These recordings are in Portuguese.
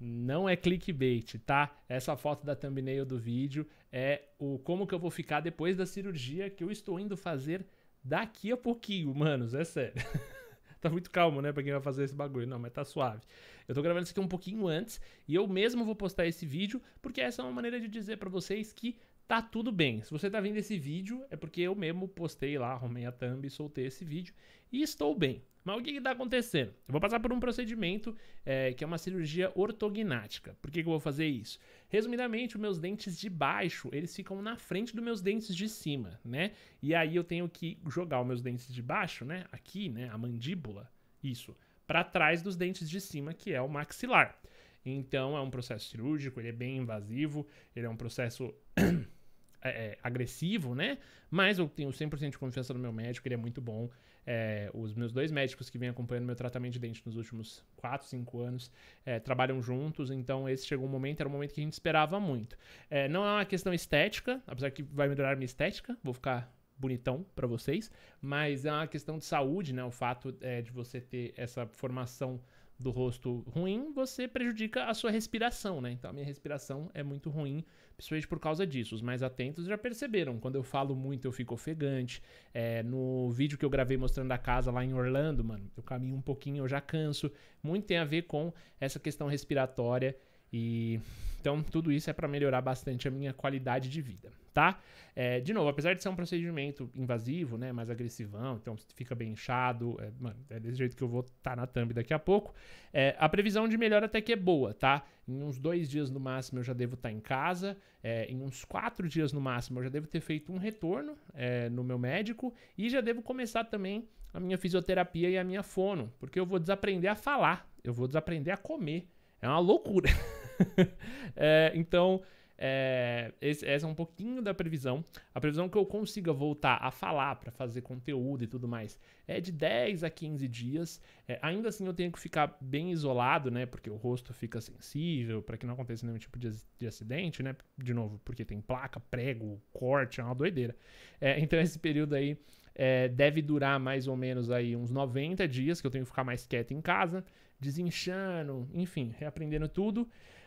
Não é clickbait, tá? Essa foto da thumbnail do vídeo é o como que eu vou ficar depois da cirurgia que eu estou indo fazer daqui a pouquinho, manos, é sério. tá muito calmo, né, pra quem vai fazer esse bagulho. Não, mas tá suave. Eu tô gravando isso aqui um pouquinho antes e eu mesmo vou postar esse vídeo, porque essa é uma maneira de dizer para vocês que tá tudo bem. Se você tá vendo esse vídeo, é porque eu mesmo postei lá, arrumei a thumb e soltei esse vídeo e estou bem. Mas o que está acontecendo? Eu vou passar por um procedimento é, que é uma cirurgia ortognática. Por que, que eu vou fazer isso? Resumidamente, os meus dentes de baixo, eles ficam na frente dos meus dentes de cima, né? E aí eu tenho que jogar os meus dentes de baixo, né? Aqui, né? A mandíbula, isso, para trás dos dentes de cima, que é o maxilar. Então é um processo cirúrgico, ele é bem invasivo, ele é um processo É, é, agressivo, né? Mas eu tenho 100% de confiança no meu médico, ele é muito bom. É, os meus dois médicos que vêm acompanhando meu tratamento de dente nos últimos 4, 5 anos é, trabalham juntos, então esse chegou um momento, era um momento que a gente esperava muito. É, não é uma questão estética, apesar que vai melhorar minha estética, vou ficar bonitão para vocês, mas é uma questão de saúde, né? O fato é, de você ter essa formação do rosto ruim, você prejudica a sua respiração, né? Então a minha respiração é muito ruim, principalmente por causa disso. Os mais atentos já perceberam, quando eu falo muito eu fico ofegante. É, no vídeo que eu gravei mostrando a casa lá em Orlando, mano, eu caminho um pouquinho, eu já canso. Muito tem a ver com essa questão respiratória e então, tudo isso é para melhorar bastante a minha qualidade de vida, tá? É, de novo, apesar de ser um procedimento invasivo, né, mais agressivão, então fica bem inchado, é, mano, é desse jeito que eu vou estar tá na thumb daqui a pouco. É, a previsão de melhor até que é boa, tá? Em uns dois dias no máximo eu já devo estar tá em casa, é, em uns quatro dias no máximo eu já devo ter feito um retorno é, no meu médico e já devo começar também a minha fisioterapia e a minha fono, porque eu vou desaprender a falar, eu vou desaprender a comer. É uma loucura. é, então, é, esse, essa é um pouquinho da previsão. A previsão que eu consiga voltar a falar para fazer conteúdo e tudo mais é de 10 a 15 dias. É, ainda assim, eu tenho que ficar bem isolado, né? Porque o rosto fica sensível, para que não aconteça nenhum tipo de, de, acidente, né? De novo, porque tem placa, prego, corte, é uma doideira. É, então, esse período aí é, deve durar mais ou menos aí uns 90 dias, que eu tenho que ficar mais quieto em casa desinchando, enfim, reaprendendo tudo.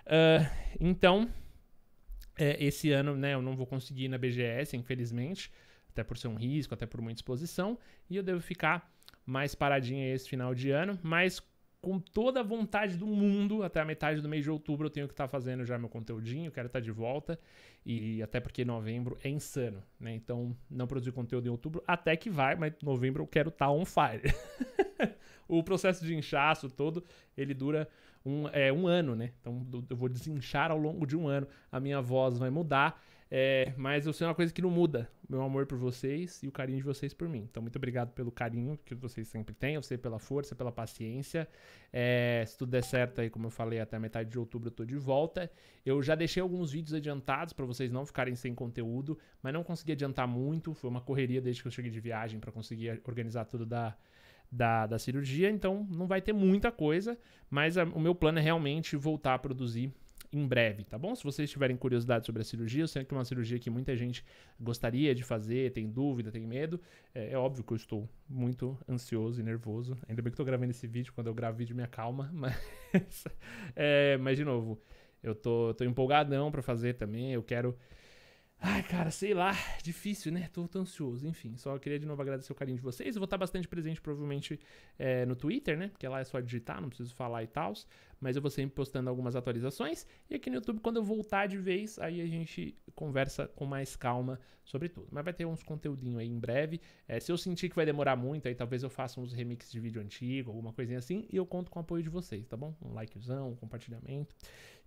Uh, então, é, esse ano, né, eu não vou conseguir ir na BGS, infelizmente, até por ser um risco, até por muita exposição, e eu devo ficar mais paradinha esse final de ano, mas com toda a vontade do mundo, até a metade do mês de outubro eu tenho que estar tá fazendo já meu conteúdinho, quero estar tá de volta, e até porque novembro é insano, né? Então, não produzir conteúdo em outubro, até que vai, mas novembro eu quero estar tá on fire. o processo de inchaço todo, ele dura um, é, um ano, né? Então eu vou desinchar ao longo de um ano. A minha voz vai mudar. É, mas eu sei uma coisa que não muda: meu amor por vocês e o carinho de vocês por mim. Então, muito obrigado pelo carinho que vocês sempre têm, eu sei pela força, pela paciência. É, se tudo der certo aí, como eu falei, até metade de outubro eu tô de volta. Eu já deixei alguns vídeos adiantados para vocês não ficarem sem conteúdo, mas não consegui adiantar muito. Foi uma correria desde que eu cheguei de viagem para conseguir organizar tudo da da, da cirurgia, então não vai ter muita coisa, mas a, o meu plano é realmente voltar a produzir em breve, tá bom? Se vocês tiverem curiosidade sobre a cirurgia, eu sei que é uma cirurgia que muita gente gostaria de fazer, tem dúvida, tem medo. É, é óbvio que eu estou muito ansioso e nervoso. Ainda bem que estou gravando esse vídeo, quando eu gravo vídeo me acalma, mas. é, mas de novo, eu tô, tô empolgadão para fazer também, eu quero. Ai, cara, sei lá, difícil, né? Tô, tô ansioso. Enfim, só queria de novo agradecer o carinho de vocês. Eu vou estar bastante presente, provavelmente, é, no Twitter, né? Porque lá é só digitar, não preciso falar e tal. Mas eu vou sempre postando algumas atualizações. E aqui no YouTube, quando eu voltar de vez, aí a gente conversa com mais calma sobre tudo. Mas vai ter uns conteúdinhos aí em breve. É, se eu sentir que vai demorar muito, aí talvez eu faça uns remixes de vídeo antigo, alguma coisinha assim, e eu conto com o apoio de vocês, tá bom? Um likezão, um compartilhamento.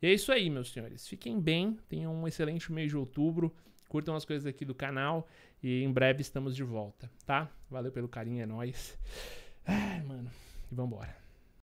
E é isso aí, meus senhores. Fiquem bem, tenham um excelente mês de outubro. Curtam as coisas aqui do canal e em breve estamos de volta, tá? Valeu pelo carinho, é nóis. Ai, mano, e vambora.